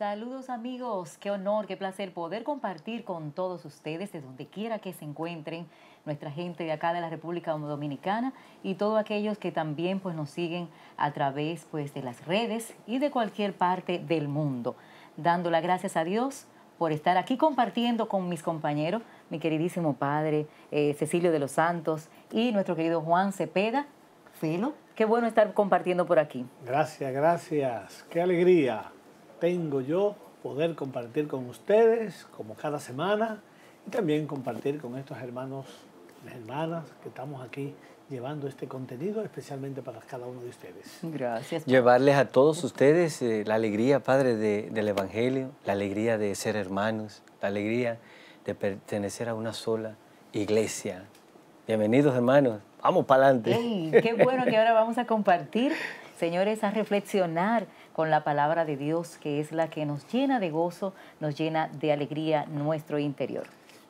Saludos amigos, qué honor, qué placer poder compartir con todos ustedes de donde quiera que se encuentren nuestra gente de acá de la República Dominicana y todos aquellos que también pues, nos siguen a través pues, de las redes y de cualquier parte del mundo. Dando las gracias a Dios por estar aquí compartiendo con mis compañeros, mi queridísimo padre eh, Cecilio de los Santos y nuestro querido Juan Cepeda, Felo. Qué bueno estar compartiendo por aquí. Gracias, gracias. Qué alegría tengo yo poder compartir con ustedes, como cada semana, y también compartir con estos hermanos, hermanas que estamos aquí llevando este contenido especialmente para cada uno de ustedes. Gracias. Llevarles a todos ustedes eh, la alegría, Padre, del Evangelio, la alegría de ser hermanos, la alegría de pertenecer a una sola iglesia. Bienvenidos, hermanos. Vamos para adelante. qué bueno que ahora vamos a compartir, señores, a reflexionar con la palabra de Dios, que es la que nos llena de gozo, nos llena de alegría nuestro interior.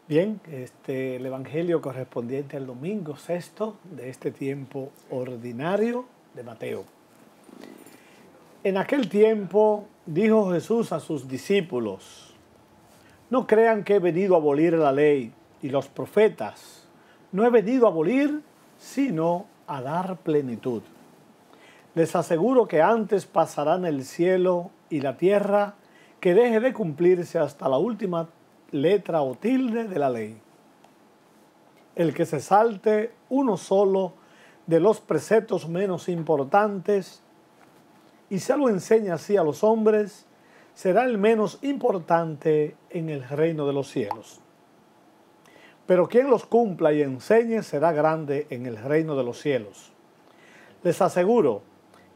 Bien, este, el Evangelio correspondiente al domingo sexto de este tiempo ordinario de Mateo. En aquel tiempo dijo Jesús a sus discípulos, no crean que he venido a abolir la ley y los profetas, no he venido a abolir, sino a dar plenitud. Les aseguro que antes pasarán el cielo y la tierra que deje de cumplirse hasta la última letra o tilde de la ley. El que se salte uno solo de los preceptos menos importantes y se lo enseña así a los hombres, será el menos importante en el reino de los cielos. Pero quien los cumpla y enseñe será grande en el reino de los cielos. Les aseguro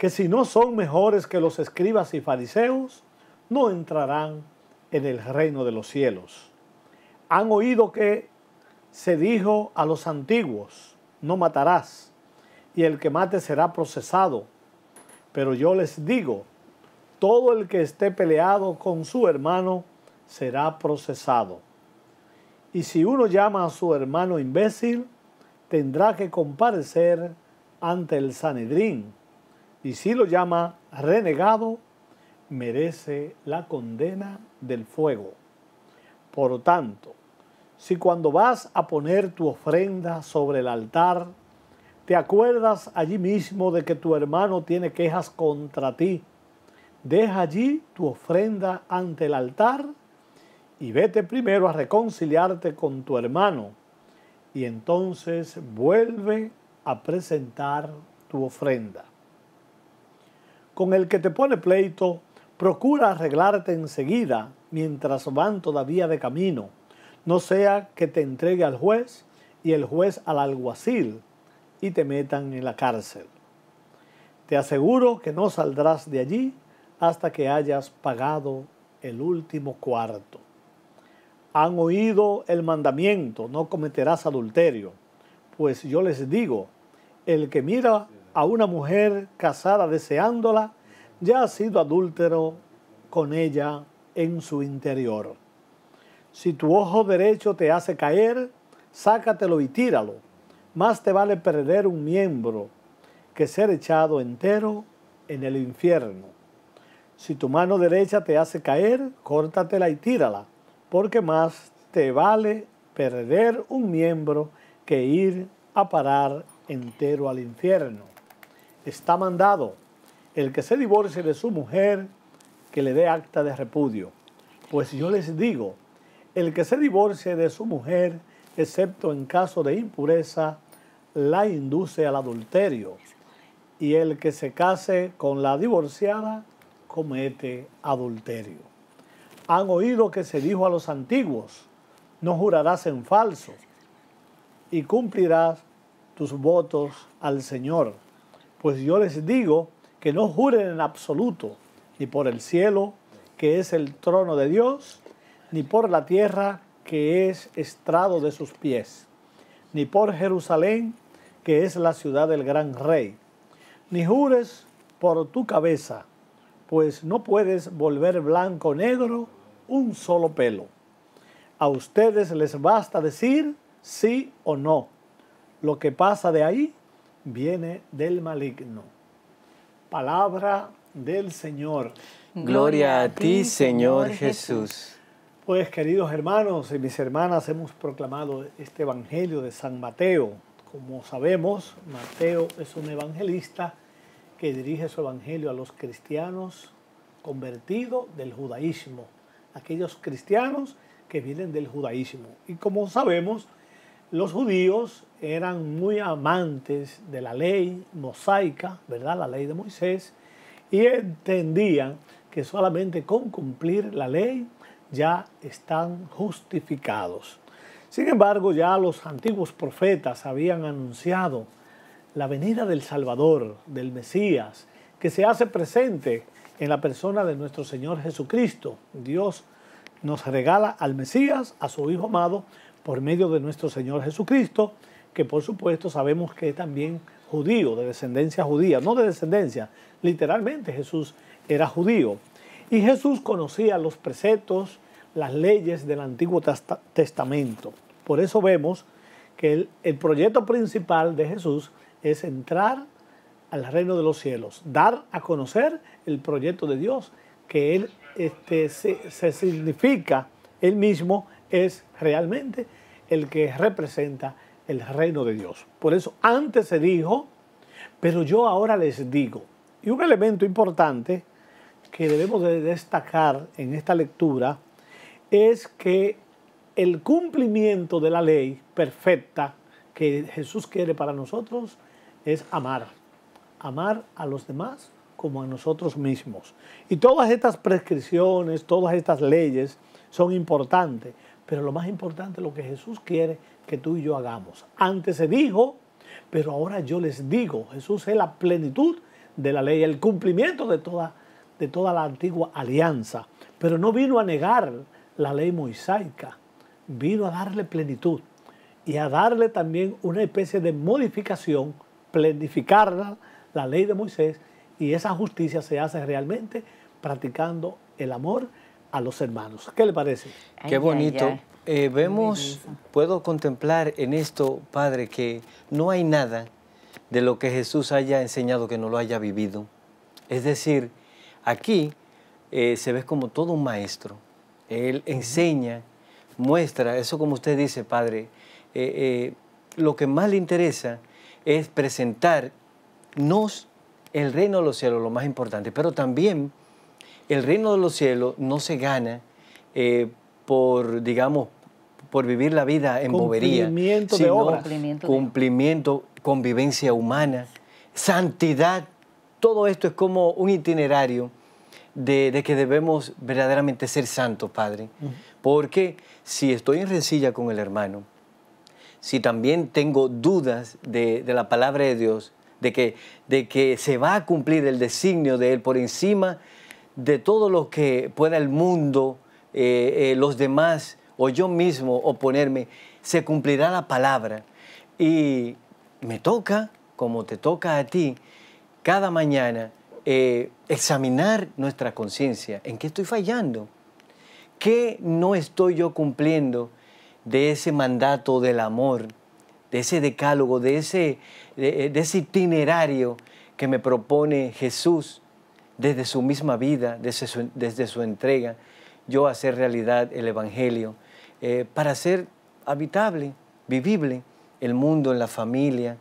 que si no son mejores que los escribas y fariseos, no entrarán en el reino de los cielos. Han oído que se dijo a los antiguos, no matarás, y el que mate será procesado. Pero yo les digo, todo el que esté peleado con su hermano será procesado. Y si uno llama a su hermano imbécil, tendrá que comparecer ante el Sanedrín y si lo llama renegado, merece la condena del fuego. Por tanto, si cuando vas a poner tu ofrenda sobre el altar, te acuerdas allí mismo de que tu hermano tiene quejas contra ti, deja allí tu ofrenda ante el altar y vete primero a reconciliarte con tu hermano y entonces vuelve a presentar tu ofrenda con el que te pone pleito, procura arreglarte enseguida mientras van todavía de camino, no sea que te entregue al juez y el juez al alguacil y te metan en la cárcel. Te aseguro que no saldrás de allí hasta que hayas pagado el último cuarto. Han oído el mandamiento, no cometerás adulterio, pues yo les digo, el que mira a una mujer casada deseándola, ya ha sido adúltero con ella en su interior. Si tu ojo derecho te hace caer, sácatelo y tíralo. Más te vale perder un miembro que ser echado entero en el infierno. Si tu mano derecha te hace caer, córtatela y tírala, porque más te vale perder un miembro que ir a parar entero al infierno está mandado el que se divorcie de su mujer, que le dé acta de repudio. Pues yo les digo, el que se divorcie de su mujer, excepto en caso de impureza, la induce al adulterio. Y el que se case con la divorciada, comete adulterio. Han oído que se dijo a los antiguos, no jurarás en falso y cumplirás tus votos al Señor. Pues yo les digo que no juren en absoluto, ni por el cielo, que es el trono de Dios, ni por la tierra, que es estrado de sus pies, ni por Jerusalén, que es la ciudad del gran rey, ni jures por tu cabeza, pues no puedes volver blanco negro un solo pelo. A ustedes les basta decir sí o no. Lo que pasa de ahí viene del maligno. Palabra del Señor. Gloria a ti, Señor Jesús. Pues queridos hermanos y mis hermanas, hemos proclamado este Evangelio de San Mateo. Como sabemos, Mateo es un evangelista que dirige su Evangelio a los cristianos convertidos del judaísmo, aquellos cristianos que vienen del judaísmo. Y como sabemos, los judíos eran muy amantes de la ley mosaica, ¿verdad? La ley de Moisés, y entendían que solamente con cumplir la ley ya están justificados. Sin embargo, ya los antiguos profetas habían anunciado la venida del Salvador, del Mesías, que se hace presente en la persona de nuestro Señor Jesucristo. Dios nos regala al Mesías, a su Hijo amado, por medio de nuestro Señor Jesucristo, que por supuesto sabemos que es también judío, de descendencia judía, no de descendencia, literalmente Jesús era judío. Y Jesús conocía los preceptos, las leyes del Antiguo Testamento. Por eso vemos que el, proyecto principal de Jesús es entrar al reino de los cielos, dar a conocer el proyecto de Dios, que Él este, se, se significa Él mismo es realmente el que representa el reino de Dios. Por eso antes se dijo, pero yo ahora les digo. Y un elemento importante que debemos de destacar en esta lectura es que el cumplimiento de la ley perfecta que Jesús quiere para nosotros es amar. Amar a los demás como a nosotros mismos. Y todas estas prescripciones, todas estas leyes son importantes pero lo más importante es lo que Jesús quiere que tú y yo hagamos. Antes se dijo, pero ahora yo les digo, Jesús es la plenitud de la ley, el cumplimiento de toda, de toda la antigua alianza. Pero no vino a negar la ley mosaica, vino a darle plenitud y a darle también una especie de modificación, plenificar la ley de Moisés y esa justicia se hace realmente practicando el amor a los hermanos. ¿Qué le parece? Qué bonito. Eh, vemos, puedo contemplar en esto, Padre, que no hay nada de lo que Jesús haya enseñado que no lo haya vivido. Es decir, aquí eh, se ve como todo un maestro. Él enseña, muestra, eso como usted dice, Padre, eh, lo que más le interesa es presentarnos el reino de los cielos, lo más importante, pero también el reino de los cielos no se gana eh, por, digamos, por vivir la vida en bobería. Cumplimiento de obras. Cumplimiento, convivencia humana, santidad. Todo esto es como un itinerario de, que debemos verdaderamente ser santos, Padre. Porque si estoy en rencilla con el hermano, si también tengo dudas de, de la palabra de Dios, de que, de que se va a cumplir el designio de Él por encima de todo lo que pueda el mundo, eh, eh, los demás o yo mismo oponerme, se cumplirá la palabra. Y me toca, como te toca a ti, cada mañana eh, examinar nuestra conciencia, en qué estoy fallando, qué no estoy yo cumpliendo de ese mandato del amor, de ese decálogo, de ese, de ese itinerario que me propone Jesús desde su misma vida, desde su, entrega, yo hacer realidad el Evangelio, eh, para hacer habitable, vivible el mundo en la familia,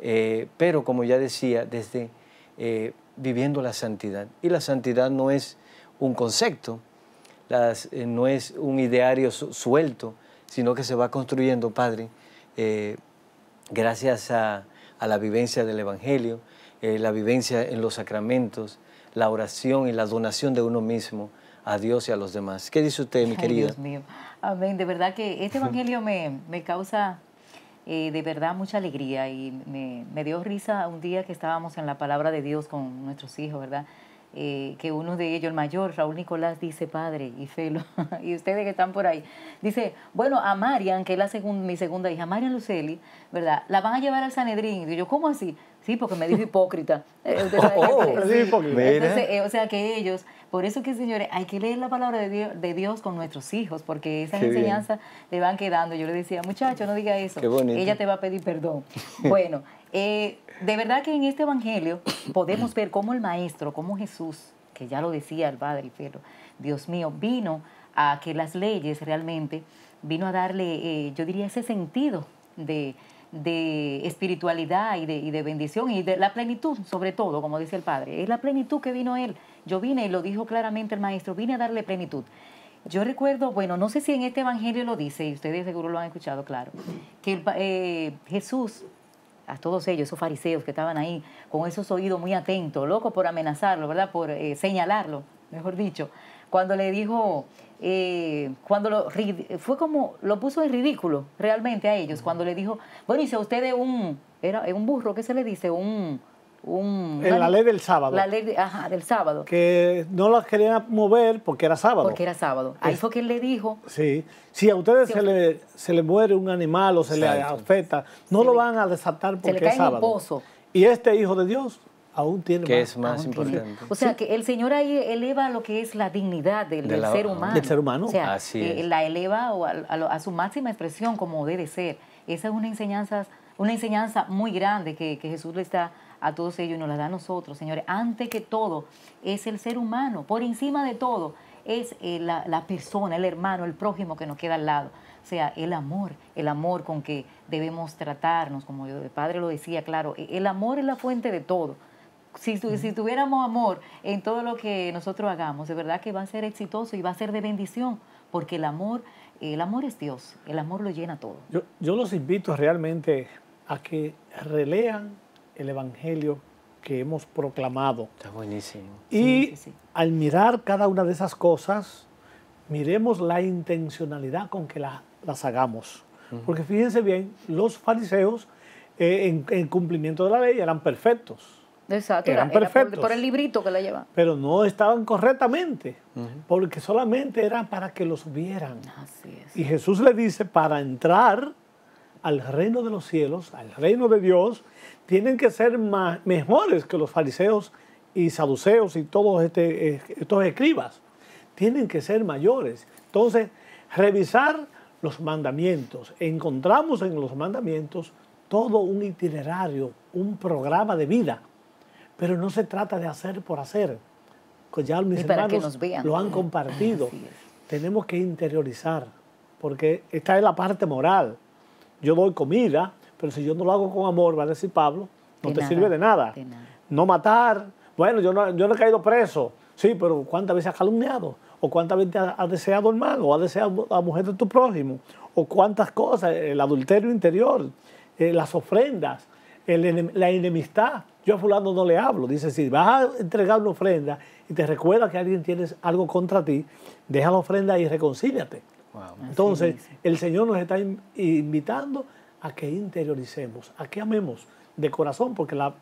eh, pero como ya decía, desde eh, viviendo la santidad. Y la santidad no es un concepto, no es un ideario suelto, sino que se va construyendo, Padre, gracias a, a, la vivencia del Evangelio, la vivencia en los sacramentos, la oración y la donación de uno mismo a Dios y a los demás. ¿Qué dice usted, mi querida? Ay, Dios mío. Amén. De verdad que este evangelio me, me causa eh, de verdad mucha alegría y me, me, dio risa un día que estábamos en la palabra de Dios con nuestros hijos, ¿verdad? Eh, que uno de ellos, el mayor, Raúl Nicolás, dice, padre, y Felo, y ustedes que están por ahí, dice, bueno, a Marian, que es la mi segunda hija, Marian Luceli, ¿verdad? La van a llevar al Sanedrín. Y yo, ¿cómo así? Sí, porque me dijo hipócrita. Eh, oh, oh. Eh, o sea que ellos, por eso que señores, hay que leer la palabra de Dios, con nuestros hijos, porque esas enseñanzas le van quedando. Yo le decía, muchacho, no diga eso. Qué Ella te va a pedir perdón. bueno, eh, de verdad que en este Evangelio podemos ver cómo el Maestro, cómo Jesús, que ya lo decía el Padre, pero Dios mío, vino a que las leyes realmente, vino a darle, yo diría, ese sentido de de espiritualidad y de, bendición y de la plenitud, sobre todo, como dice el Padre. Es la plenitud que vino Él. Yo vine y lo dijo claramente el Maestro, vine a darle plenitud. Yo recuerdo, bueno, no sé si en este Evangelio lo dice, y ustedes seguro lo han escuchado, claro, que eh, Jesús, a todos ellos, esos fariseos que estaban ahí, con esos oídos muy atentos, locos por amenazarlo, ¿verdad? Por eh, señalarlo, mejor dicho, cuando le dijo, cuando lo, fue como, lo puso en ridículo realmente a ellos, cuando le dijo, bueno, si a ustedes un, era un burro, ¿qué se le dice? Un... Un, en la ley del sábado. La ley del sábado. Que no la querían mover porque era sábado. Porque era sábado. Ahí fue que él le dijo. Sí. Si a ustedes se, le, se le muere un animal o se, le afecta, no lo van a desatar porque se le cae es pozo. Y este hijo de Dios Aún tiene que es más importante. O sea, que el Señor ahí eleva lo que es la dignidad del, ser humano. Del ser humano. Así eh, la eleva a, a, su máxima expresión como debe ser. Esa es una enseñanza, una enseñanza muy grande que, Jesús le está a todos ellos y nos la da a nosotros, señores. antes que todo, es el ser humano. Por encima de todo, es eh, la, persona, el hermano, el prójimo que nos queda al lado. O sea, el amor, el amor con que debemos tratarnos, como el padre lo decía, claro, e, el amor es la fuente de todo si, tuviéramos amor en todo lo que nosotros hagamos, de verdad que va a ser exitoso y va a ser de bendición, porque el amor, el amor es Dios, el amor lo llena todo. Yo, los invito realmente a que relean el Evangelio que hemos proclamado. Está buenísimo. Y al mirar cada una de esas cosas, miremos la intencionalidad con que las hagamos. Porque fíjense bien, los fariseos eh, en cumplimiento de la ley eran perfectos Exacto, eran era, por, el librito que la llevaban. Pero no estaban correctamente, porque solamente era para que los vieran. Así es. Y Jesús le dice, para entrar al reino de los cielos, al reino de Dios, tienen que ser mejores que los fariseos y saduceos y todos este, eh, estos escribas. Tienen que ser mayores. Entonces, revisar los mandamientos. Encontramos en los mandamientos todo un itinerario, un programa de vida pero no se trata de hacer por hacer. ya mis hermanos lo han compartido. Tenemos que interiorizar, porque esta es la parte moral. Yo doy comida, pero si yo no lo hago con amor, va a decir Pablo, no te sirve de nada. No matar. Bueno, yo no, yo he caído preso. Sí, pero ¿cuántas veces has calumniado? ¿O cuántas veces has ha deseado el mal? ¿O has deseado a la mujer de tu prójimo? ¿O cuántas cosas? El adulterio interior, eh, las ofrendas, la enemistad yo a fulano no le hablo. Dice, si vas a entregar una ofrenda y te recuerda que alguien tiene algo contra ti, deja la ofrenda y reconcíliate. Entonces, el Señor nos está invitando a que interioricemos, a que amemos de corazón, porque la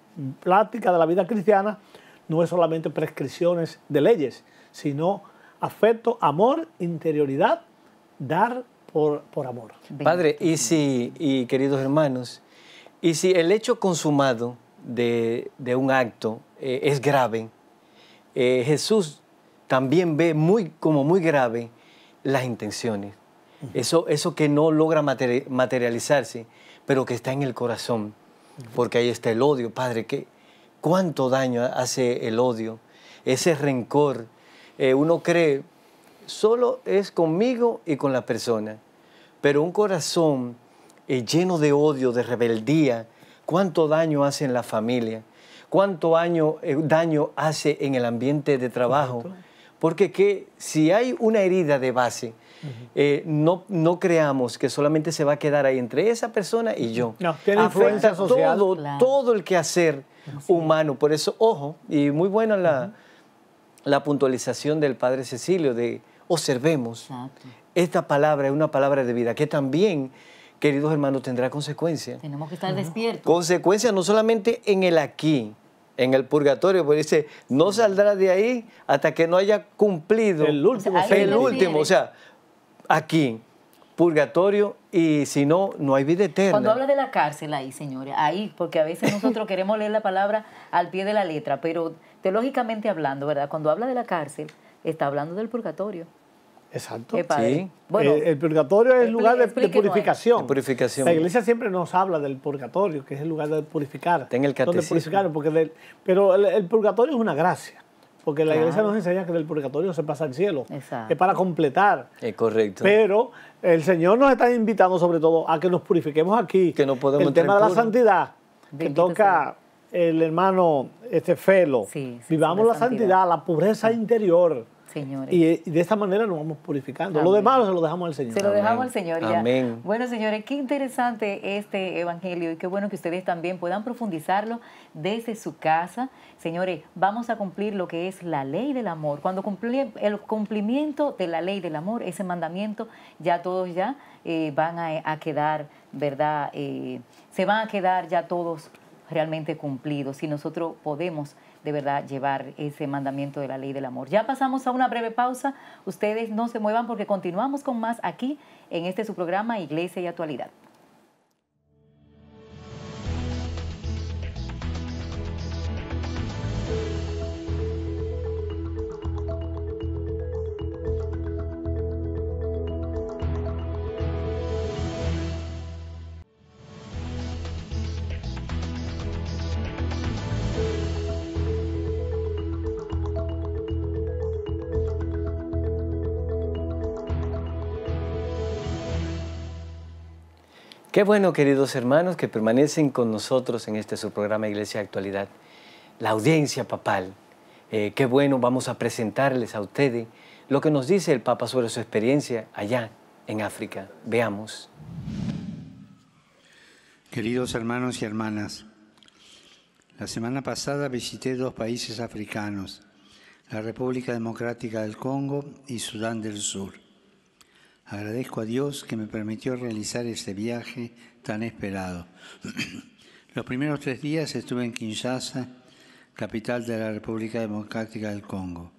plática de la vida cristiana no es solamente prescripciones de leyes, sino afecto, amor, interioridad, dar por, por amor. Padre, y si, y queridos hermanos, y si el hecho consumado de, un acto eh, es grave, eh, Jesús también ve muy, como muy grave las intenciones. Eso, eso que no logra materializarse, pero que está en el corazón, porque ahí está el odio, Padre, que cuánto daño hace el odio, ese rencor. Eh, uno cree, solo es conmigo y con la persona, pero un corazón lleno de odio, de rebeldía, cuánto daño hace en la familia, cuánto daño, eh, daño hace en el ambiente de trabajo. Porque que, si hay una herida de base, eh, no, no creamos que solamente se va a quedar ahí entre esa persona y yo. No, Afecta todo, todo el quehacer hacer humano. Por eso, ojo, y muy buena la, la puntualización del padre Cecilio de observemos. Esta palabra es una palabra de vida que también queridos hermanos, tendrá consecuencias. Tenemos que estar despiertos. Consecuencias no solamente en el aquí, en el purgatorio, porque dice, no saldrá de ahí hasta que no haya cumplido el último. el último, o sea, aquí, purgatorio y si no, no hay vida eterna. Cuando habla de la cárcel ahí, señores, ahí, porque a veces nosotros queremos leer la palabra al pie de la letra, pero teológicamente hablando, ¿verdad? Cuando habla de la cárcel, está hablando del purgatorio. Exacto. Eh, el, purgatorio es el lugar de, purificación. purificación. La iglesia siempre nos habla del purgatorio, que es el lugar de purificar. en el catecismo. porque pero el, purgatorio es una gracia. Porque la iglesia nos enseña que del purgatorio se pasa al cielo. Exacto. Es para completar. Es correcto. Pero el Señor nos está invitando sobre todo a que nos purifiquemos aquí. Que no podemos El tema de la santidad que toca el hermano este, Felo. Sí, Vivamos la santidad, la pureza interior Señores. Y, eh, de esta manera nos vamos purificando. Lo demás se lo dejamos al Señor. Se lo dejamos al Señor. Amén. Bueno, señores, qué interesante este evangelio y qué bueno que ustedes también puedan profundizarlo desde su casa. Señores, vamos a cumplir lo que es la ley del amor. Cuando cumple el cumplimiento de la ley del amor, ese mandamiento, ya todos ya eh, van a, quedar, ¿verdad? Eh, se van a quedar ya todos realmente cumplido, si nosotros podemos de verdad llevar ese mandamiento de la ley del amor. Ya pasamos a una breve pausa, ustedes no se muevan porque continuamos con más aquí en este su programa Iglesia y Actualidad. Qué bueno, queridos hermanos, que permanecen con nosotros en este su programa Iglesia Actualidad. La audiencia papal. Eh, qué bueno, vamos a presentarles a ustedes lo que nos dice el Papa sobre su experiencia allá en África. Veamos. Queridos hermanos y hermanas, la semana pasada visité dos países africanos, la República Democrática del Congo y Sudán del Sur. Agradezco a Dios que me permitió realizar este viaje tan esperado. Los primeros tres días estuve en Kinshasa, capital de la República Democrática del Congo.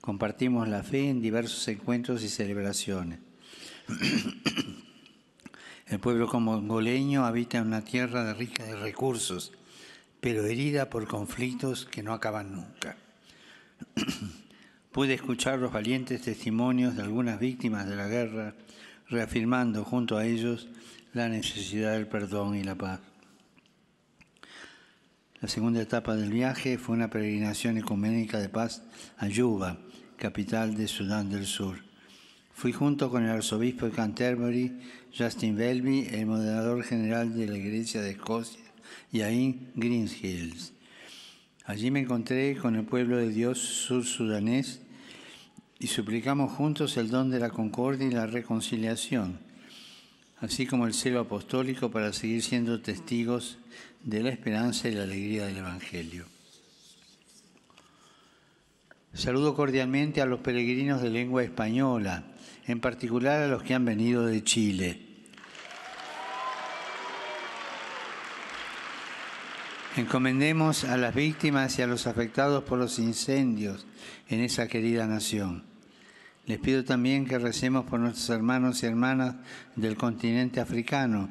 Compartimos la fe en diversos encuentros y celebraciones. El pueblo congoleño habita en una tierra rica de recursos, pero herida por conflictos que no acaban nunca. pude escuchar los valientes testimonios de algunas víctimas de la guerra, reafirmando junto a ellos la necesidad del perdón y la paz. La segunda etapa del viaje fue una peregrinación ecuménica de paz a Yuba, capital de Sudán del Sur. Fui junto con el arzobispo de Canterbury, Justin Welby, el moderador general de la Iglesia de Escocia, y ahí Allí me encontré con el pueblo de Dios sur-sudanés y suplicamos juntos el don de la concordia y la reconciliación, así como el celo apostólico para seguir siendo testigos de la esperanza y la alegría del Evangelio. Saludo cordialmente a los peregrinos de lengua española, en particular a los que han venido de Chile. Encomendemos a las víctimas y a los afectados por los incendios en esa querida nación. Les pido también que recemos por nuestros hermanos y hermanas del continente africano,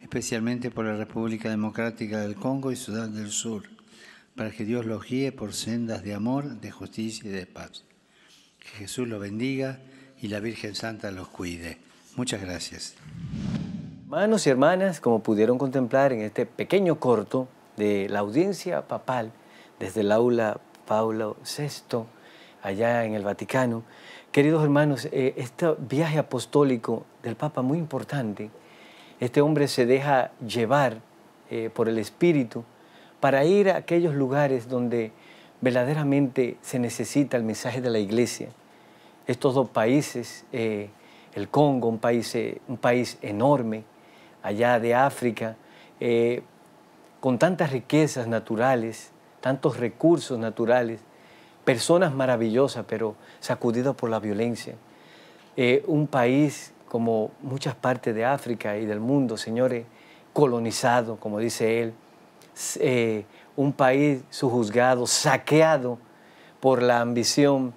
especialmente por la República Democrática del Congo y Sudán del Sur, para que Dios los guíe por sendas de amor, de justicia y de paz. Que Jesús los bendiga y la Virgen Santa los cuide. Muchas gracias. Hermanos y hermanas, como pudieron contemplar en este pequeño corto, de la audiencia papal desde el aula Paulo VI, allá en el Vaticano. Queridos hermanos, eh, este viaje apostólico del Papa muy importante, este hombre se deja llevar eh, por el Espíritu para ir a aquellos lugares donde verdaderamente se necesita el mensaje de la Iglesia. Estos dos países, eh, el Congo, un país, un país enorme, allá de África, con tantas riquezas naturales, tantos recursos naturales, personas maravillosas, pero sacudidas por la violencia. Eh, un país como muchas partes de África y del mundo, señores, colonizado, como dice él, eh, un país sujuzgado, saqueado por la ambición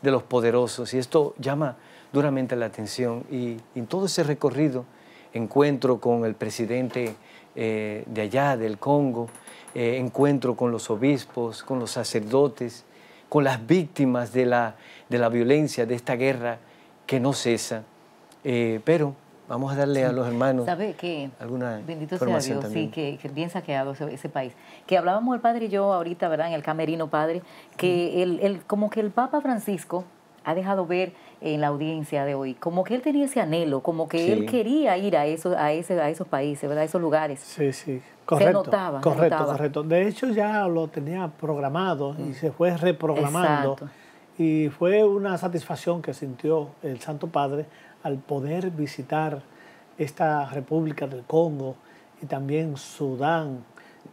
de los poderosos. Y esto llama duramente la atención. Y en todo ese recorrido, encuentro con el presidente eh, de allá, del Congo, eh, encuentro con los obispos, con los sacerdotes, con las víctimas de la, de la violencia, de esta guerra que no cesa. Eh, pero vamos a darle a los hermanos ¿Sabe que, alguna bendito sea Dios, sí, que, bien saqueado ese, país. Que hablábamos el padre y yo ahorita, ¿verdad? En el camerino, padre, que como que el Papa Francisco ha dejado ver en la audiencia de hoy, como que él tenía ese anhelo, como que él quería ir a esos, a, ese, a esos países, ¿verdad? a esos lugares. Sí, sí, correcto. Se notaba. Correcto, correcto. De hecho ya lo tenía programado y mm. se fue reprogramando. Y fue una satisfacción que sintió el Santo Padre al poder visitar esta República del Congo y también Sudán,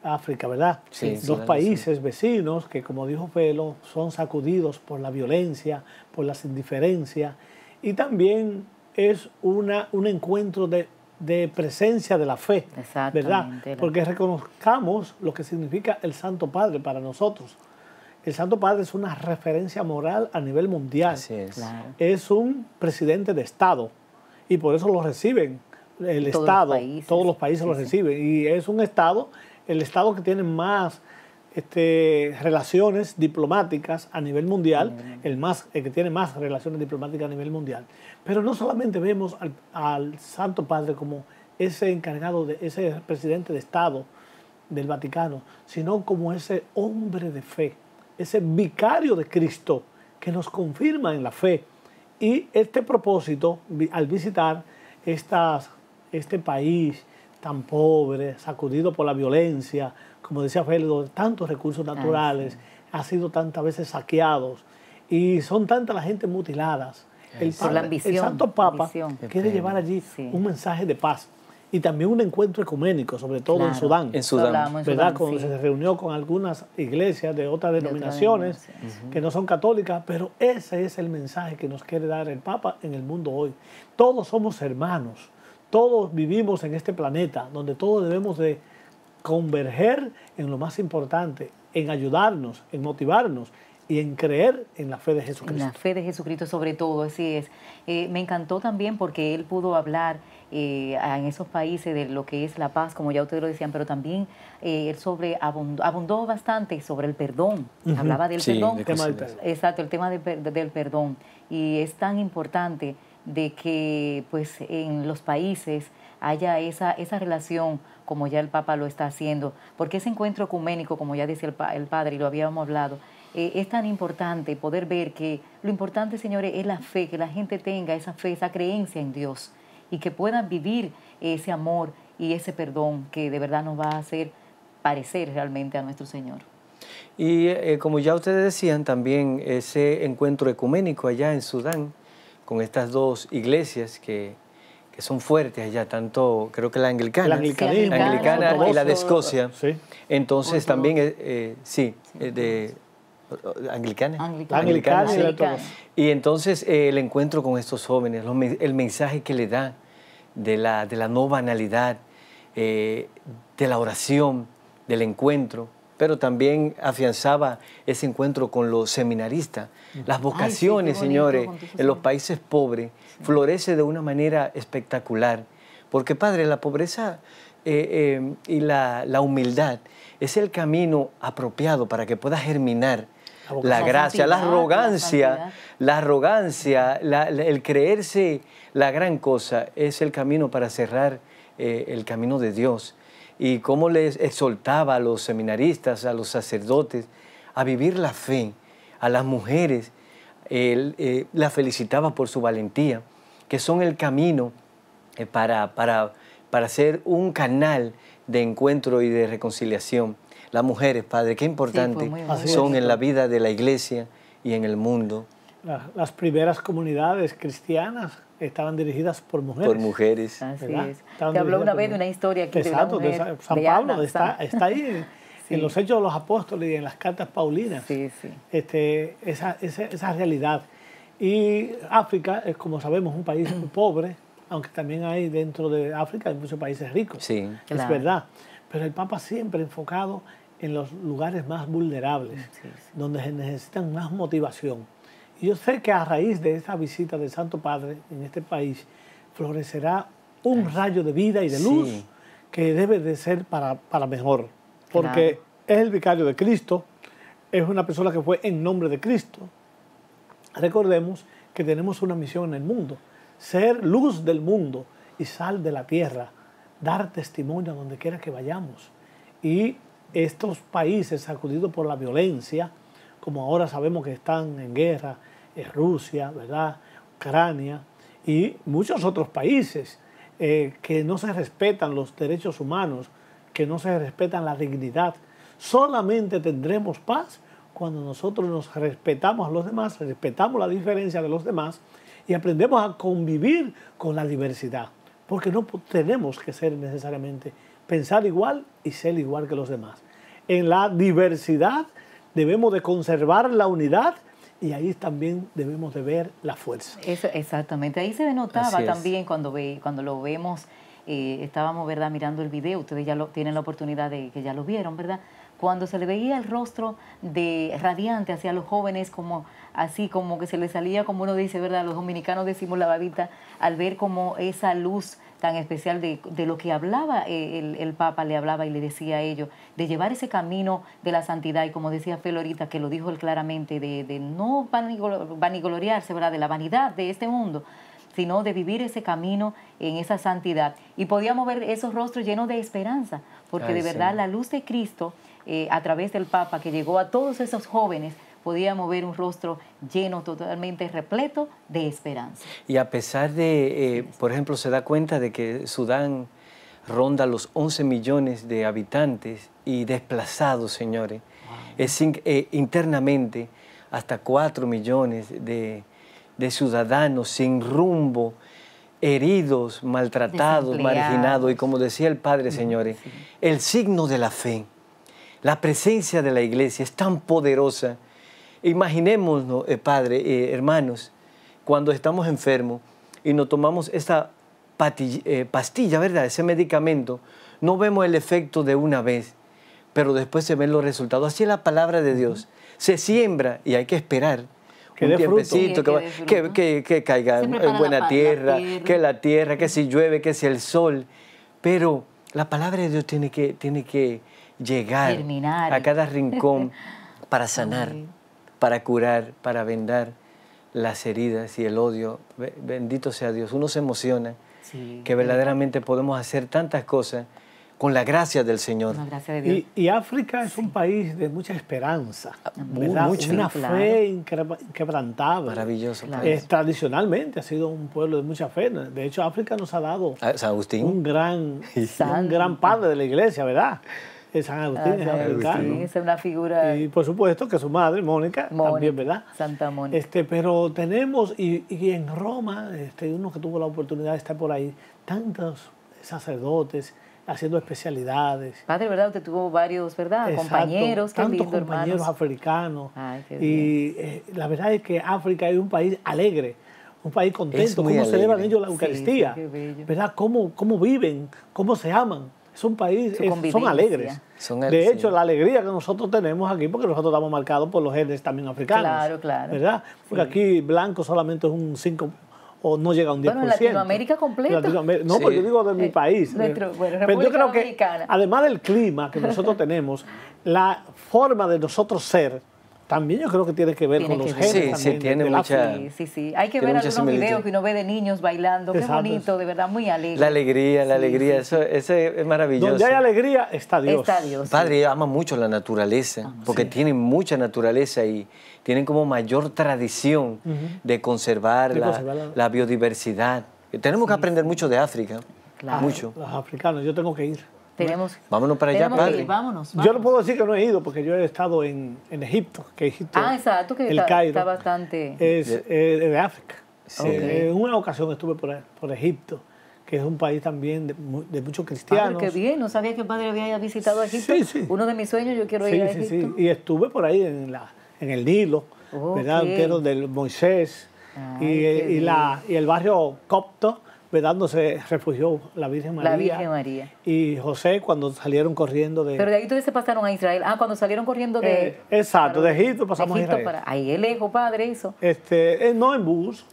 África, ¿verdad? Sí, Dos países vecinos que, como dijo Pelo, son sacudidos por la violencia, por las indiferencias. Y también es una, un encuentro de, presencia de la fe, ¿verdad? Porque reconozcamos lo que significa el Santo Padre para nosotros. El Santo Padre es una referencia moral a nivel mundial. es. un presidente de Estado y por eso lo reciben el Estado, todos los países lo reciben. Y es un Estado el Estado que tiene más este, relaciones diplomáticas a nivel mundial, mm. el, más, que tiene más relaciones diplomáticas a nivel mundial. Pero no solamente vemos al, Santo Padre como ese encargado, de ese presidente de Estado del Vaticano, sino como ese hombre de fe, ese vicario de Cristo que nos confirma en la fe. Y este propósito, al visitar estas, este país, tan pobre, sacudido por la violencia, como decía Félix, tantos recursos naturales, ha sido tantas veces saqueados y son tanta la gente mutiladas. El, Santo Papa quiere llevar allí un mensaje de paz y también un encuentro ecuménico, sobre todo en Sudán. En Sudán, ¿verdad? Cuando se reunió con algunas iglesias de otras denominaciones que no son católicas, pero ese es el mensaje que nos quiere dar el Papa en el mundo hoy. Todos somos hermanos todos vivimos en este planeta, donde todos debemos de converger en lo más importante, en ayudarnos, en motivarnos y en creer en la fe de Jesucristo. En la fe de Jesucristo sobre todo, así es. Eh, me encantó también porque él pudo hablar eh, en esos países de lo que es la paz, como ya ustedes lo decían, pero también eh, él sobre abundó, bastante sobre el perdón. Hablaba del sí, perdón. El tema del perdón. Exacto, el tema del perdón. Y es tan importante de que pues en los países haya esa, esa relación como ya el Papa lo está haciendo, porque ese encuentro ecuménico, como ya decía el, Padre y lo habíamos hablado, eh, es tan importante poder ver que lo importante, señores, es la fe, que la gente tenga esa fe, esa creencia en Dios y que puedan vivir ese amor y ese perdón que de verdad nos va a hacer parecer realmente a nuestro Señor. Y eh, como ya ustedes decían, también ese encuentro ecuménico allá en Sudán, con estas dos iglesias que, son fuertes allá, tanto creo que la anglicana, y la de Escocia. Entonces también, eh, eh, sí, eh, de anglicana. Anglicana, y, entonces el encuentro con estos jóvenes, el mensaje que le da de la, de la no banalidad, de la oración, del encuentro pero también afianzaba ese encuentro con los seminaristas. Las vocaciones, señores, en los países pobres florecen florece de una manera espectacular, porque Padre, la pobreza eh, eh, y la, humildad es el camino apropiado para que pueda germinar la, gracia, la arrogancia, la, arrogancia, el creerse la gran cosa es el camino para cerrar eh, el camino de Dios y cómo les exhortaba a los seminaristas, a los sacerdotes, a vivir la fe, a las mujeres, él eh, las la felicitaba por su valentía, que son el camino eh, para, para, para ser un canal de encuentro y de reconciliación. Las mujeres, Padre, qué importante son en la vida de la iglesia y en el mundo. las primeras comunidades cristianas estaban dirigidas por mujeres. Por mujeres. Te habló una vez de una historia que Exacto, de, San Pablo está, ahí. En los hechos de los apóstoles y en las cartas paulinas, sí, sí. Este, esa, esa, realidad. Y África es, como sabemos, un país muy pobre, aunque también hay dentro de África muchos países ricos. Sí, Es verdad. Pero el Papa siempre enfocado en los lugares más vulnerables, donde se necesitan más motivación yo sé que a raíz de esa visita del Santo Padre en este país florecerá un rayo de vida y de luz que debe de ser para, mejor, porque es el vicario de Cristo, es una persona que fue en nombre de Cristo. Recordemos que tenemos una misión en el mundo, ser luz del mundo y sal de la tierra, dar testimonio a donde quiera que vayamos. Y estos países sacudidos por la violencia, como ahora sabemos que están en guerra, Rusia, ¿verdad? Ucrania y muchos otros países eh, que no se respetan los derechos humanos, que no se respetan la dignidad. Solamente tendremos paz cuando nosotros nos respetamos a los demás, respetamos la diferencia de los demás y aprendemos a convivir con la diversidad. Porque no tenemos que ser necesariamente pensar igual y ser igual que los demás. En la diversidad debemos de conservar la unidad y ahí también debemos de ver la fuerza. exactamente, ahí se denotaba también cuando, ve, cuando lo vemos, eh, estábamos ¿verdad? mirando el video, ustedes ya lo, tienen la oportunidad de que ya lo vieron, ¿verdad? Cuando se le veía el rostro de radiante hacia los jóvenes, como así, como que se le salía, como uno dice, ¿verdad? Los dominicanos decimos la babita, al ver como esa luz tan especial de, lo que hablaba eh, el, Papa, le hablaba y le decía a ellos, de llevar ese camino de la santidad y como decía Felorita que lo dijo él claramente, de, de no vanigloriarse, ¿verdad? de la vanidad de este mundo, sino de vivir ese camino en esa santidad. Y podíamos ver esos rostros llenos de esperanza, porque de verdad la luz de Cristo, eh, a través del Papa, que llegó a todos esos jóvenes, podíamos ver un rostro lleno, totalmente repleto de esperanza. Y a pesar de, eh, por ejemplo, se da cuenta de que Sudán ronda los 11 millones de habitantes y desplazados, señores, es eh, internamente hasta 4 millones de, ciudadanos sin rumbo, heridos, maltratados, marginados. Y como decía el Padre, señores, el signo de la fe, la presencia de la iglesia es tan poderosa Imaginémonos, eh, Padre, eh, hermanos, cuando estamos enfermos y nos tomamos esta eh, pastilla, ¿verdad? Ese medicamento, no vemos el efecto de una vez, pero después se ven los resultados. Así es la palabra de Dios. Se siembra y hay que esperar. un tiempecito, que, caiga en buena tierra, que la tierra, que si llueve, que si el sol. Pero la palabra de Dios tiene que, tiene que llegar a cada rincón para sanar para curar, para vendar las heridas y el odio. Bendito sea Dios. Uno se emociona que verdaderamente podemos hacer tantas cosas con la gracia del Señor. la gracia de Dios. Y, África es un país de mucha esperanza, ah, mucha una fe inquebrantable. Maravilloso. tradicionalmente ha sido un pueblo de mucha fe. De hecho, África nos ha dado un gran padre de la iglesia, ¿verdad? Ah, San Agustín, Es una figura. Y por supuesto que su madre, Mónica, también, ¿verdad? Santa Mónica. Este, pero tenemos, y, en Roma, este, uno que tuvo la oportunidad de estar por ahí, tantos sacerdotes haciendo especialidades. Padre, ¿verdad? Usted tuvo varios, ¿verdad? compañeros, tantos compañeros africanos. Ay, qué y eh, la verdad es que África es un país alegre un país contento, cómo celebran ellos la Eucaristía, ¿verdad? Cómo, cómo viven, cómo se aman es un país, son alegres. de hecho, la alegría que nosotros tenemos aquí, porque nosotros estamos marcados por los genes también africanos. Claro, claro. ¿Verdad? Porque aquí blanco solamente es un 5 o no llega a un 10%. Bueno, Latinoamérica completa. no, porque yo digo de mi eh, país. ¿eh? bueno, Pero yo además del clima que nosotros tenemos, la forma de nosotros ser, también yo creo que tiene que ver con los géneros genes. Sí, sí, tiene mucha. Sí, sí, Hay que ver algunos videos que uno ve de niños bailando. Qué bonito, de verdad, muy alegre. La alegría, la alegría, eso, es maravilloso. Donde hay alegría, está Dios. Está Dios. Padre ama mucho la naturaleza, porque tiene mucha naturaleza y tienen como mayor tradición de conservar, la, biodiversidad. Tenemos que aprender mucho de África. Mucho. Los africanos, yo tengo que ir. Tenemos, vámonos para allá, padre. vámonos, Yo no puedo decir que no he ido porque yo he estado en, Egipto, que Egipto, ah, exacto, que bastante... es eh, de África. Eh, en una ocasión estuve por, por Egipto que es un país también de, muchos cristianos. bien, no sabía que un padre había visitado Egipto. Uno de mis sueños, yo quiero ir a Egipto. Y estuve por ahí en, la, en el Nilo, ¿verdad? del Moisés y, y, la, y, el barrio copto vedando se refugió la Virgen María. La Virgen María. Y José cuando salieron corriendo de... Pero de ahí ustedes se pasaron a Israel. Ah, cuando salieron corriendo de... Eh, exacto, de Egipto pasamos a Israel. ahí es lejos, padre, eso. Este, eh, no en bus,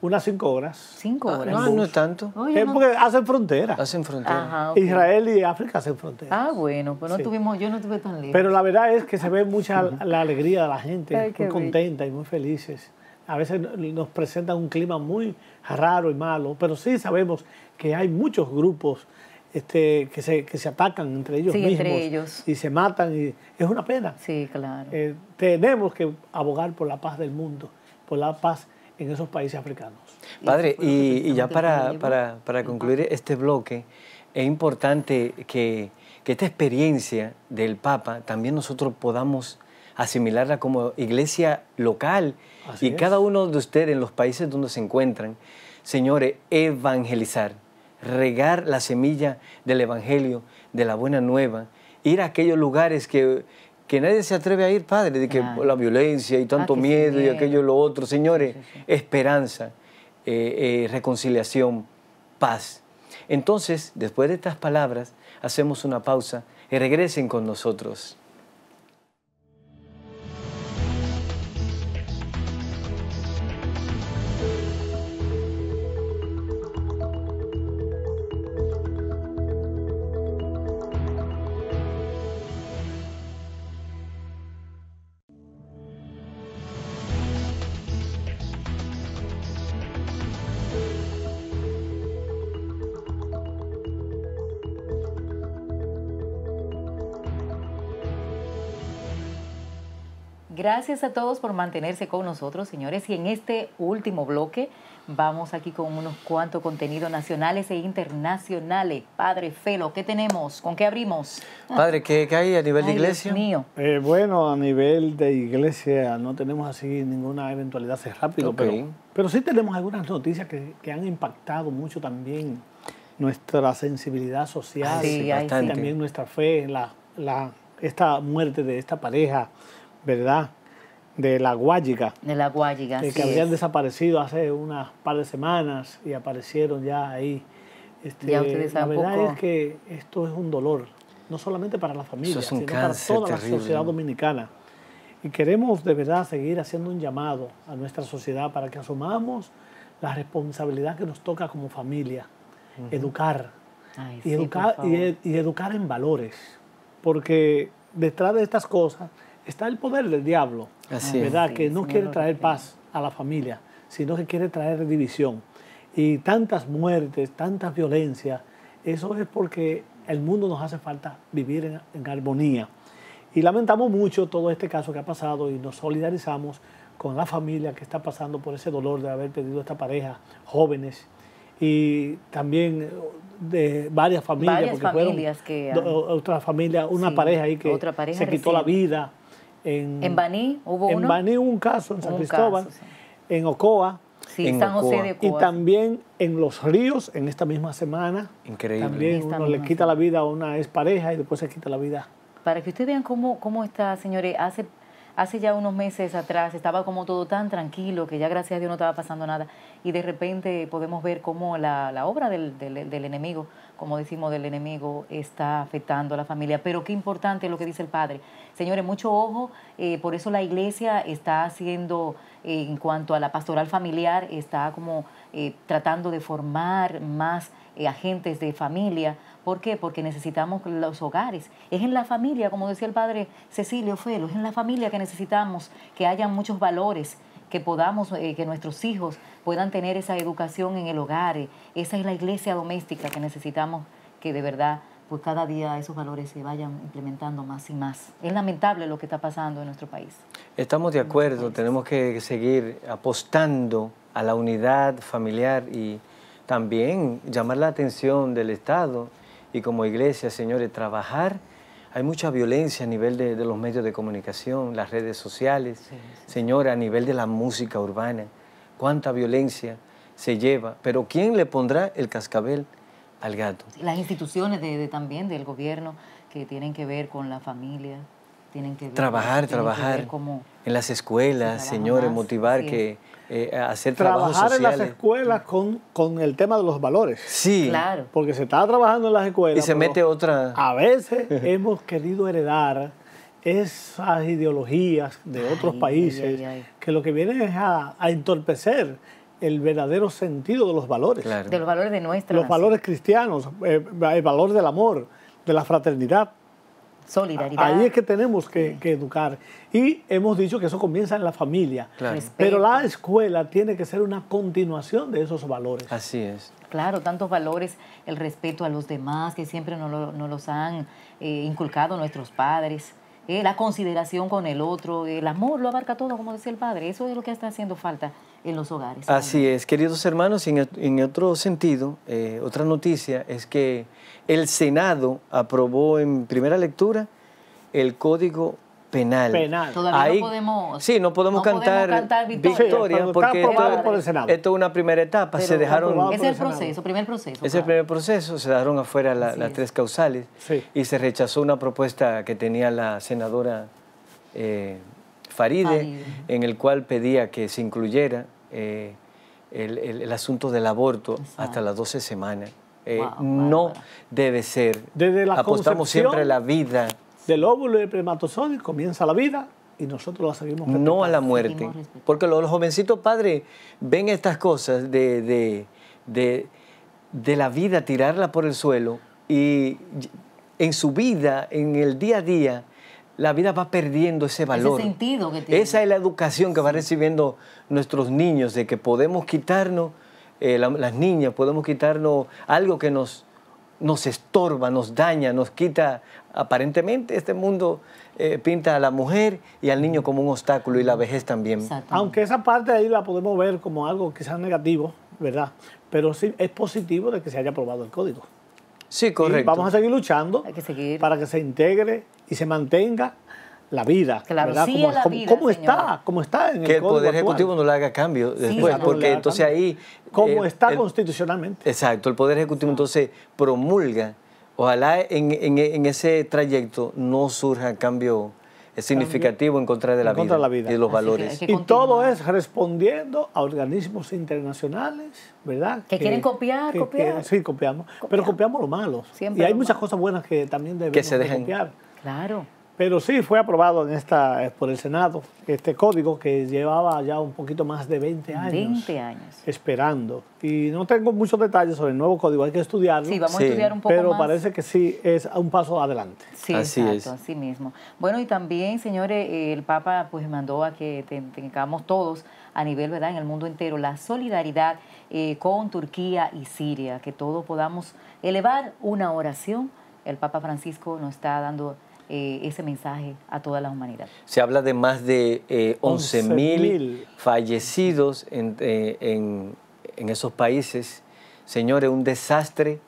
unas cinco horas. Cinco ah, horas. no, no es tanto. es eh, porque hacen frontera. Hacen frontera. Israel y África hacen frontera. Ah, bueno, pues no tuvimos, yo no estuve tan lejos. Pero la verdad es que se ve mucha la alegría de la gente, muy contenta y muy felices. A veces nos presentan un clima muy, raro y malo, pero sí sabemos que hay muchos grupos este, que, se, atacan entre ellos mismos y se matan. Y, es una pena. Sí, claro. Eh, tenemos que abogar por la paz del mundo, por la paz en esos países africanos. Padre, y, ya para, para, concluir este bloque, es importante que esta experiencia del Papa también nosotros podamos asimilarla como iglesia local. y cada uno de ustedes en los países donde se encuentran, señores, evangelizar, regar la semilla del Evangelio, de la buena nueva, ir a aquellos lugares que, que nadie se atreve a ir, Padre, de que la violencia y tanto ah, miedo y aquello y lo otro. Señores, esperanza, eh, eh, reconciliación, paz. Entonces, después de estas palabras, hacemos una pausa y regresen con nosotros. Gracias a todos por mantenerse con nosotros, señores. Y en este último bloque vamos aquí con unos cuantos contenidos nacionales e internacionales. Padre Felo, ¿qué tenemos? ¿Con qué abrimos? Padre, ¿qué, hay a nivel de iglesia? Eh, bueno, a nivel de iglesia no tenemos así ninguna eventualidad, es rápido, pero, sí tenemos algunas noticias que, han impactado mucho también nuestra sensibilidad social, y también nuestra fe, la, la, esta muerte de esta pareja ¿verdad? De la Guayiga. De la Guayiga. Eh, que habían desaparecido hace unas par de semanas y aparecieron ya ahí. Este, la verdad es que esto es un dolor, no solamente para la familia, sino para toda la sociedad dominicana. Y queremos de verdad seguir haciendo un llamado a nuestra sociedad para que asumamos la responsabilidad que nos toca como familia, educar, y, educar y educar en valores, porque detrás de estas cosas está el poder del diablo, ¿verdad? que no quiere traer paz a la familia, sino que quiere traer división. Y tantas muertes, tantas violencias, eso es porque el mundo nos hace falta vivir en, armonía. Y lamentamos mucho todo este caso que ha pasado y nos solidarizamos con la familia que está pasando por ese dolor de haber perdido esta pareja, jóvenes, y también eh, de varias familias, otra familia, una pareja ahí que se quitó la vida en, Baní hubo uno. En Baní un caso, en San Cristóbal, en Ocoa. Y también en Los Ríos, en esta misma semana. Increíble. También uno le quita la vida a una pareja y después se quita la vida. Para que ustedes vean cómo, cómo está, señores, hace hace ya unos meses atrás estaba como todo tan tranquilo, que ya gracias a Dios no estaba pasando nada, y de repente podemos ver cómo la, obra del, enemigo, como decimos, del enemigo está afectando a la familia. Pero qué importante lo que dice el padre. Señores, mucho ojo, eh, por eso la iglesia está haciendo, eh, en cuanto a la pastoral familiar, está como eh, tratando de formar más agentes de familia ¿Por qué? Porque necesitamos los hogares. Es en la familia, como decía el padre Cecilio Felo, es en la familia que necesitamos que haya muchos valores, que podamos, eh, que nuestros hijos puedan tener esa educación en el hogar. Esa es la iglesia doméstica que necesitamos que de verdad pues cada día esos valores se vayan implementando más y más. Es lamentable lo que está pasando en nuestro país. Estamos de acuerdo, tenemos que seguir apostando a la unidad familiar y también llamar la atención del Estado y como iglesia, señores, trabajar. Hay mucha violencia a nivel de, los medios de comunicación, las redes sociales, señora, a nivel de la música urbana. Cuánta violencia se lleva, pero ¿quién le pondrá el cascabel al gato? Las instituciones también del gobierno que tienen que ver con la familia, tienen que trabajar, trabajar en las escuelas, señores, motivar que eh, hacer Trabajar en las escuelas con, con el tema de los valores. Sí. Claro. Porque se está trabajando en las escuelas. Y se mete otra. A veces hemos querido heredar esas ideologías de otros países que lo que vienen es a, entorpecer el verdadero sentido de los valores. De los valores de nuestra. Los valores cristianos, eh, el valor del amor, de la fraternidad. Ahí es que tenemos que, educar. Y hemos dicho que eso comienza en la familia. Pero la escuela tiene que ser una continuación de esos valores. Así es. Claro, tantos valores, el respeto a los demás, que siempre nos, lo, los han eh, inculcado nuestros padres. Eh, la consideración con el otro, el amor lo abarca todo, como decía el padre. Eso es lo que está haciendo falta en los hogares. Así es, queridos hermanos, en, en otro sentido, eh, otra noticia es que el Senado aprobó en primera lectura el Código Penal. penal. Todavía no podemos. cantar, victoria, porque esto, por el Senado. esto, es una primera etapa. Es el, proceso, primer proceso. Es el primer proceso. Se dejaron afuera las tres causales y se rechazó una propuesta que tenía la senadora. Eh, Faride, en el cual pedía que se incluyera eh, el, asunto del aborto hasta las 12 semanas. Eh, no debe ser. Desde la Apostamos siempre a la vida. Del óvulo y el comienza la vida y nosotros la seguimos respetando. No a la muerte. Porque los, jovencitos padres ven estas cosas de la vida, tirarla por el suelo y en su vida, en el día a día, la vida va perdiendo ese valor. Ese sentido que tiene. Esa es la educación que va recibiendo nuestros niños, de que podemos quitarnos, eh, las niñas, podemos quitarnos algo que nos, nos estorba, nos daña, nos quita. Aparentemente este mundo eh, pinta a la mujer y al niño como un obstáculo y la vejez también. Aunque esa parte de ahí la podemos ver como algo quizás negativo, ¿verdad? Pero sí es positivo de que se haya aprobado el código. Sí, correcto. Y vamos a seguir luchando para que se integre y se mantenga la vida, claro, ¿verdad? como, ¿Cómo, está? ¿Cómo está en el Que el Poder Ejecutivo no le haga cambio después, porque entonces ahí... Como eh, está constitucionalmente. Exacto, el Poder Ejecutivo entonces promulga. Ojalá en, ese trayecto no surja cambio es significativo en contra de la, vida, y los valores. y todo es respondiendo a organismos internacionales, ¿verdad? Que, quieren copiar, copiar. sí, copiamos, pero copiamos lo malo. y hay muchas cosas buenas que también debemos copiar. Claro. Pero sí fue aprobado en esta, eh, por el Senado este código que llevaba ya un poquito más de 20 años. 20 años. Esperando. Y no tengo muchos detalles sobre el nuevo código, hay que estudiarlo. Sí, vamos a estudiar un poco pero más. parece que sí es un paso adelante. Sí, exacto, así mismo. Bueno, y también, señores, eh, el Papa pues mandó a que tengamos todos a nivel, ¿verdad?, en el mundo entero, la solidaridad eh, con Turquía y Siria, que todos podamos elevar una oración. El Papa Francisco nos está dando eh, ese mensaje a toda la humanidad. Se habla de más de 11.000 eh, fallecidos eh, en, esos países. Señores, un desastre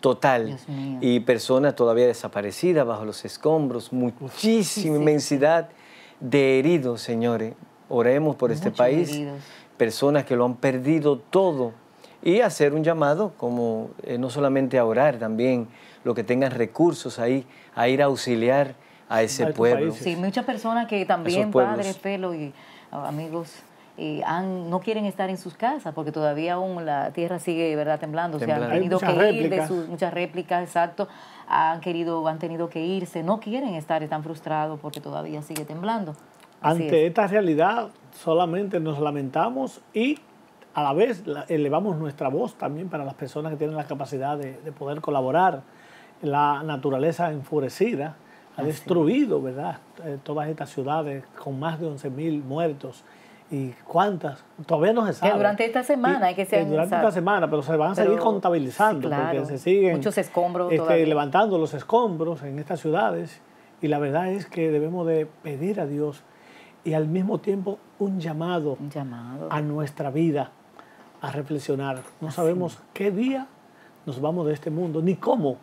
total y personas todavía desaparecidas bajo los escombros, muchísima inmensidad de heridos, señores. Oremos por este país, personas que lo han perdido todo y hacer un llamado como no solamente a orar también lo que tengan recursos ahí a ir a auxiliar a ese pueblo. Sí, muchas personas que también, padres, pelo y ah, amigos, eh, no quieren estar en sus casas porque todavía aún la tierra sigue verdad temblando, o sea, han tenido que ir de sus muchas réplicas exacto han querido han tenido que irse no quieren estar están frustrados porque todavía sigue temblando ante esta realidad solamente nos lamentamos y a la vez elevamos nuestra voz también para las personas que tienen la capacidad de, de poder colaborar la naturaleza enfurecida ha destruido, ¿verdad? Eh, todas estas ciudades con más de 11.000 muertos y cuántas, todavía no se sabe. durante esta semana hay que ser. Durante esta semana, pero se van a seguir contabilizando, porque se siguen muchos escombros este, levantando los escombros en estas ciudades. Y la verdad es que debemos de pedir a Dios y al mismo tiempo un llamado, a nuestra vida, a reflexionar. No sabemos qué día nos vamos de este mundo, ni cómo,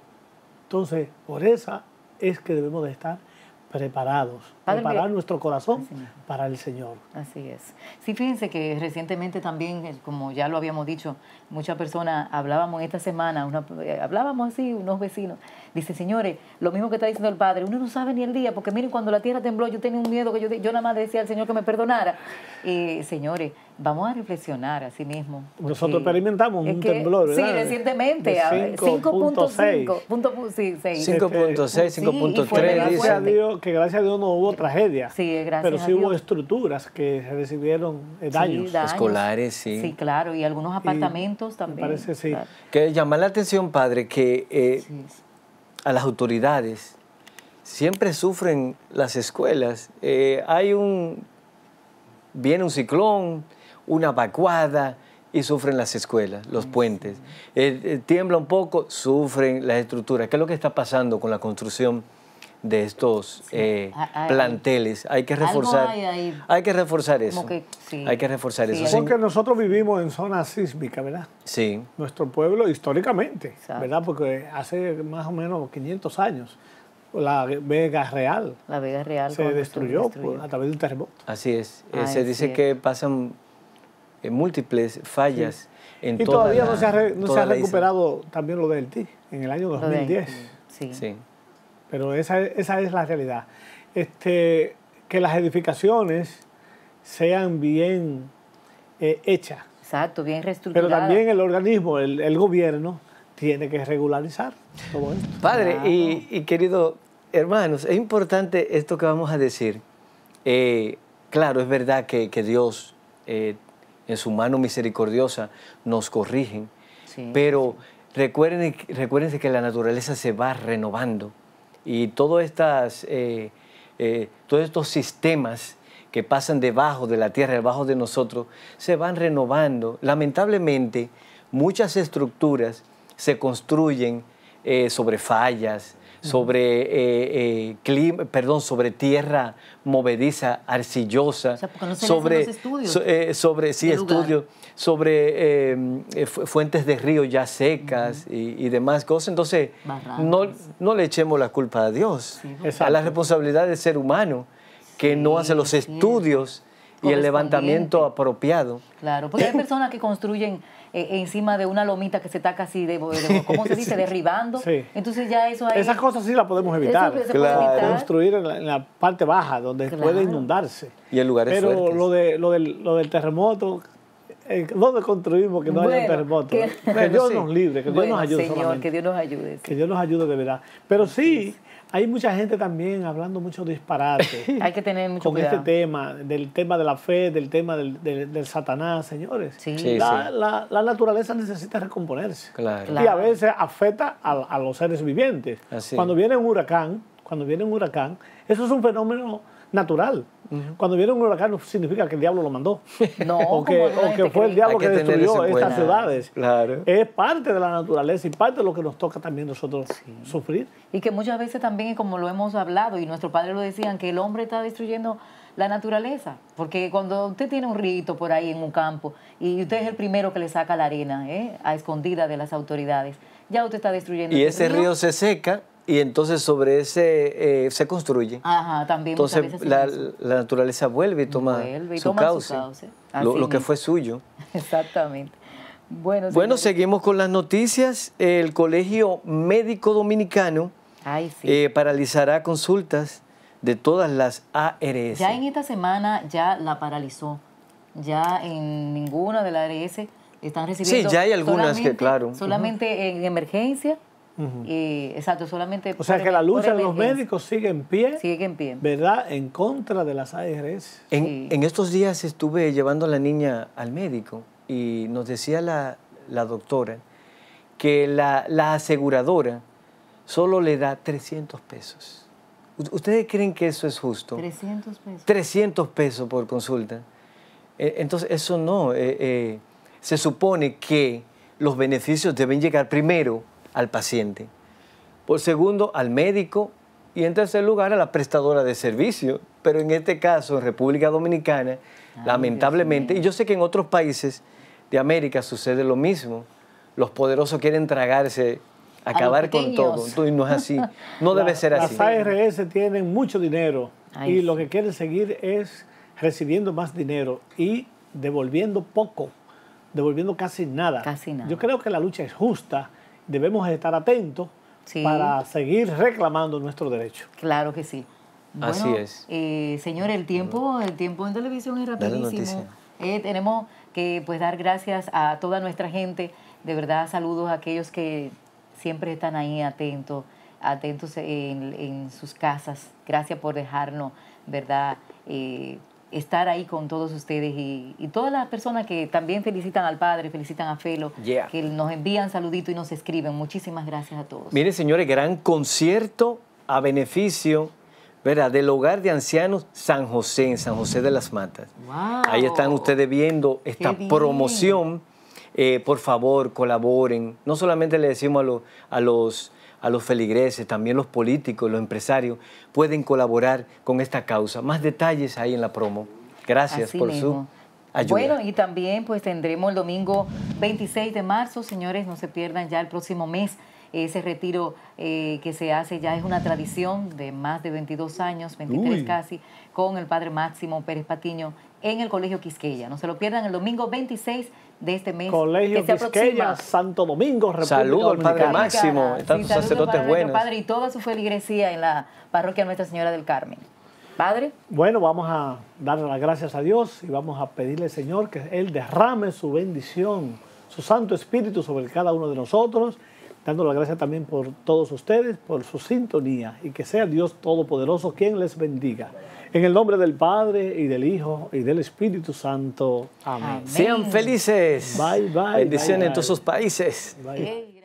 entonces, por esa es que debemos de estar preparados, preparar nuestro corazón para el Señor. Así es. Sí, fíjense que recientemente también, eh, como ya lo habíamos dicho, muchas personas hablábamos esta semana, una, eh, hablábamos así, unos vecinos, dice, señores, lo mismo que está diciendo el Padre, uno no sabe ni el día, porque miren, cuando la tierra tembló, yo tenía un miedo que yo, yo nada más decía al Señor que me perdonara. Y señores, Vamos a reflexionar así mismo. Nosotros experimentamos un temblor, ¿verdad? Sí, recientemente, 5.6. 5.6, 5.3. Que gracias a Dios no hubo tragedia. Sí, gracias Pero sí hubo estructuras que recibieron eh, daños. Escolares, sí. Sí, claro, y algunos apartamentos también. parece, sí. Que llamar la atención, padre, que eh, a las autoridades siempre sufren las escuelas. Eh, hay un... Viene un ciclón, una evacuada y sufren las escuelas, los puentes. Eh, eh, tiembla un poco, sufren las estructuras. ¿Qué es lo que está pasando con la construcción? de estos eh, planteles. Hay que reforzar. Hay, que reforzar eso. Hay que reforzar eso. Porque nosotros vivimos en zona sísmica, ¿verdad? Sí. Nuestro pueblo históricamente, ¿verdad? Porque hace más o menos 500 años la Vega Real. se destruyó, a través de un terremoto. Así es. se dice que pasan eh, múltiples fallas en y todavía no se ha, no se ha recuperado también lo del TI en el año 2010. Sí. Pero esa, es la realidad. Este, que las edificaciones sean bien eh, hechas. Exacto, bien reestructuradas. Pero también el organismo, el, gobierno, tiene que regularizar todo esto. Padre y, y querido hermanos, es importante esto que vamos a decir. Eh, claro, es verdad que, Dios en su mano misericordiosa nos corrigen. Pero recuerden, recuérdense que la naturaleza se va renovando y todas estas, eh, eh, todos estos sistemas que pasan debajo de la tierra, debajo de nosotros, se van renovando. Lamentablemente, muchas estructuras se construyen eh, sobre fallas, sobre, eh, eh, perdón, sobre tierra movediza, arcillosa, sobre, eh, sobre, sí, sobre fuentes de río ya secas y, y, demás cosas. Entonces, no, le echemos la culpa a Dios, a la responsabilidad del ser humano que no hace los estudios y el levantamiento apropiado. Claro, porque hay personas que construyen e, encima de una lomita que se está casi, de, se dice? Derribando. Entonces ya eso ahí... Esas cosas sí las podemos evitar. Se Construir en la, parte baja, donde puede inundarse. Y en lugares Pero lo, de, lo, del, lo del terremoto, ¿Dónde eh, construimos que no haya terremoto? Que, Dios nos libre, que Dios nos ayude. que Dios nos ayude. Que Dios nos ayude de verdad. Pero sí hay mucha gente también hablando mucho disparate. hay que tener mucho con este tema, del tema de la fe, del tema del, Satanás, señores. Sí. Sí, la, naturaleza necesita recomponerse. Y a veces afecta a, los seres vivientes. Cuando viene un huracán, cuando viene un huracán, eso es un fenómeno natural. Cuando viene un huracán no significa que el diablo lo mandó. No, o que, o que fue el diablo que, destruyó estas ciudades. Es parte de la naturaleza y parte de lo que nos toca también nosotros sufrir. Y que muchas veces también, como lo hemos hablado y nuestros padres lo decían, que el hombre está destruyendo la naturaleza. Porque cuando usted tiene un rito por ahí en un campo y usted es el primero que le saca la arena ¿eh? a escondida de las autoridades, ya usted está destruyendo. Y ese río se seca y entonces sobre ese eh, se construye. Ajá, también. Entonces la, naturaleza vuelve y toma, su, toma lo, que fue suyo. Exactamente. Bueno, bueno seguimos con las noticias. El Colegio Médico Dominicano eh, paralizará consultas de todas las ARS. Ya en esta semana ya la paralizó. Ya en ninguna de las ARS están recibiendo. Sí, ya hay algunas que, claro. Solamente en emergencia y, exacto, solamente... O sea que la lucha de los médicos sigue en pie. Sigue en pie. ¿Verdad? En contra de las ARS. En, estos días estuve llevando a la niña al médico y nos decía la, doctora que la, aseguradora solo le da 300 pesos. ¿Ustedes creen que eso es justo? 300 pesos. 300 pesos por consulta. E, entonces, eso no. Eh, eh, se supone que los beneficios deben llegar primero al paciente. Por segundo, al médico. Y en tercer lugar, a la prestadora de servicio. Pero en este caso, en República Dominicana, ah, lamentablemente, y yo sé que en otros países de América sucede lo mismo, los poderosos quieren tragarse acabar con todo. y no es así. No debe ser así. Las ARS tienen mucho dinero y lo que quieren seguir es recibiendo más dinero y devolviendo poco, devolviendo casi nada. Casi nada. Yo creo que la lucha es justa debemos estar atentos para seguir reclamando nuestro derecho. Claro que sí. Así es. Eh, señor, el tiempo, el tiempo en televisión es rapidísimo. Eh, tenemos que pues dar gracias a toda nuestra gente. De verdad, saludos a aquellos que siempre están ahí atentos, atentos en, sus casas. Gracias por dejarnos, ¿verdad? Eh, estar ahí con todos ustedes y, todas las personas que también felicitan al padre, felicitan a Felo, que nos envían saluditos y nos escriben. Muchísimas gracias a todos. Mire, señores, gran concierto a beneficio ¿verdad? del hogar de ancianos San José, en San José de las Matas. Ahí están ustedes viendo esta promoción. Eh, por favor, colaboren. No solamente le decimos a, a los a los feligreses, también los políticos, los empresarios, pueden colaborar con esta causa. Más detalles ahí en la promo. Gracias por su... Ayuda. Bueno, y también pues tendremos el domingo 26 de marzo, señores, no se pierdan ya el próximo mes ese retiro eh, que se hace ya es una tradición de más de 22 años, 23 casi, con el padre Máximo Pérez Patiño en el Colegio Quisqueya. No se lo pierdan el domingo 26 de de este mes. Colegio que Santo Domingo, República Saludo al Padre Máximo, están los sacerdotes buenos. Padre y toda su feligresía en la parroquia Nuestra Señora del Carmen. Padre. Bueno, vamos a dar las gracias a Dios y vamos a pedirle, Señor, que Él derrame su bendición, su Santo Espíritu sobre cada uno de nosotros, dando las gracias también por todos ustedes, por su sintonía y que sea Dios Todopoderoso quien les bendiga. En el nombre del Padre y del Hijo y del Espíritu Santo. Amén. Sean felices. Bye, bye. Bendiciones en todos sus países. Bye.